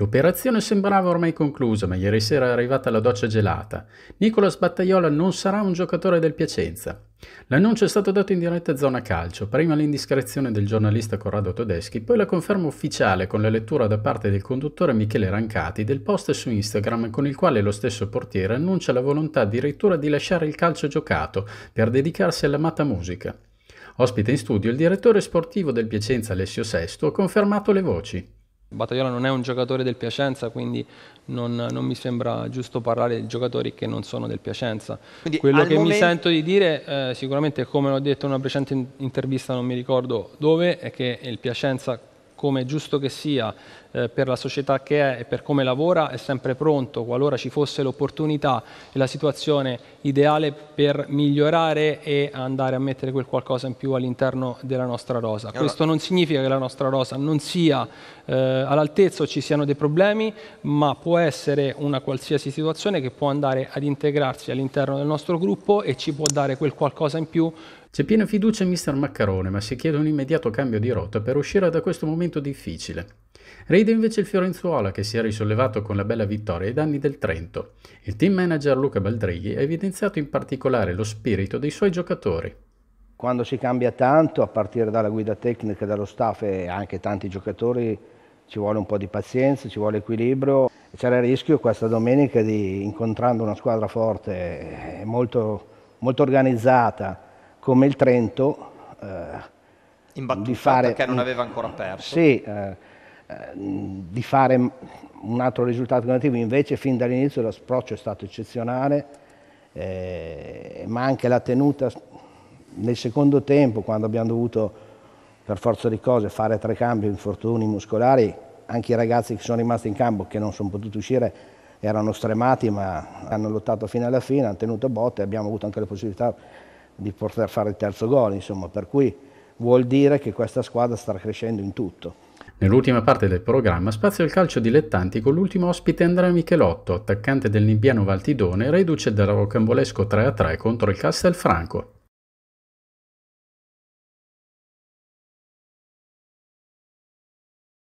L'operazione sembrava ormai conclusa, ma ieri sera è arrivata la doccia gelata. Nicolas Battaiola non sarà un giocatore del Piacenza. L'annuncio è stato dato in diretta zona calcio, prima l'indiscrezione del giornalista Corrado Tedeschi, poi la conferma ufficiale con la lettura da parte del conduttore Michele Rancati del post su Instagram con il quale lo stesso portiere annuncia la volontà addirittura di lasciare il calcio giocato per dedicarsi all'amata musica. Ospite in studio il direttore sportivo del Piacenza Alessio Sesto ha confermato le voci. Battagliola non è un giocatore del Piacenza, quindi non, non, mi sembra giusto parlare di giocatori che non sono del Piacenza. Quindi Quello che momento... mi sento di dire, eh, sicuramente come l'ho detto in una precedente intervista, non mi ricordo dove, è che il Piacenza come è giusto che sia eh, per la società che è e per come lavora, è sempre pronto qualora ci fosse l'opportunità e la situazione ideale per migliorare e andare a mettere quel qualcosa in più all'interno della nostra rosa. Allora. Questo non significa che la nostra rosa non sia eh, all'altezza o ci siano dei problemi, ma può essere una qualsiasi situazione che può andare ad integrarsi all'interno del nostro gruppo e ci può dare quel qualcosa in più c'è piena fiducia in Mr. Maccarone, ma si chiede un immediato cambio di rotta per uscire da questo momento difficile. Ride invece il Fiorenzuola che si è risollevato con la bella vittoria ai danni del Trento. Il team manager Luca Baldrighi ha evidenziato in particolare lo spirito dei suoi giocatori. Quando si cambia tanto, a partire dalla guida tecnica, dallo staff e anche tanti giocatori, ci vuole un po' di pazienza, ci vuole equilibrio. C'era il rischio questa domenica di, incontrando una squadra forte, eh, molto, molto organizzata, come il Trento eh, di fare, perché non aveva ancora perso. Sì, eh, eh di fare un altro risultato negativo, invece fin dall'inizio l'approccio è stato eccezionale, eh, ma anche la tenuta nel secondo tempo, quando abbiamo dovuto per forza di cose fare tre cambi, infortuni muscolari, anche i ragazzi che sono rimasti in campo, che non sono potuti uscire, erano stremati, ma hanno lottato fino alla fine, hanno tenuto botte, abbiamo avuto anche la possibilità di poter fare il terzo gol, insomma, per cui vuol dire che questa squadra sta crescendo in tutto. Nell'ultima parte del programma spazio al calcio dilettanti con l'ultimo ospite Andrea Michelotto, attaccante del Nibbiano Valtidone, reduce dal rocambolesco 3-3 contro il Castelfranco.